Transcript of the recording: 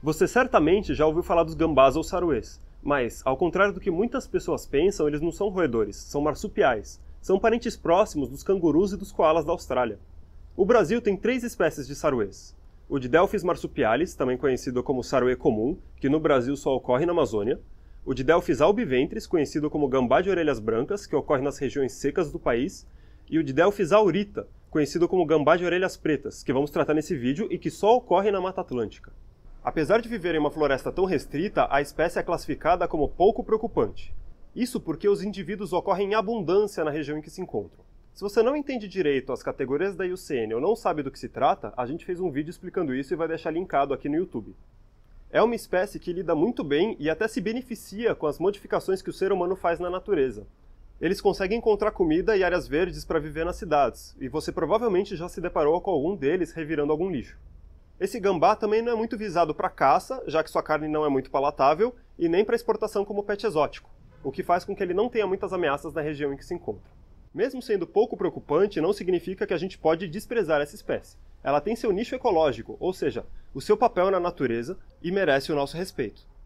Você certamente já ouviu falar dos gambás ou saruês, mas, ao contrário do que muitas pessoas pensam, eles não são roedores, são marsupiais. São parentes próximos dos cangurus e dos koalas da Austrália. O Brasil tem três espécies de saruês. O de Delphis marsupialis, também conhecido como saruê comum, que no Brasil só ocorre na Amazônia. O de Delphis albiventris, conhecido como gambá de orelhas brancas, que ocorre nas regiões secas do país. E o de Delphis aurita, conhecido como gambá de orelhas pretas, que vamos tratar nesse vídeo e que só ocorre na Mata Atlântica. Apesar de viver em uma floresta tão restrita, a espécie é classificada como pouco preocupante. Isso porque os indivíduos ocorrem em abundância na região em que se encontram. Se você não entende direito as categorias da IUCN ou não sabe do que se trata, a gente fez um vídeo explicando isso e vai deixar linkado aqui no YouTube. É uma espécie que lida muito bem e até se beneficia com as modificações que o ser humano faz na natureza. Eles conseguem encontrar comida e áreas verdes para viver nas cidades, e você provavelmente já se deparou com algum deles revirando algum lixo. Esse gambá também não é muito visado para caça, já que sua carne não é muito palatável, e nem para exportação como pet exótico, o que faz com que ele não tenha muitas ameaças na região em que se encontra. Mesmo sendo pouco preocupante, não significa que a gente pode desprezar essa espécie. Ela tem seu nicho ecológico, ou seja, o seu papel é na natureza, e merece o nosso respeito.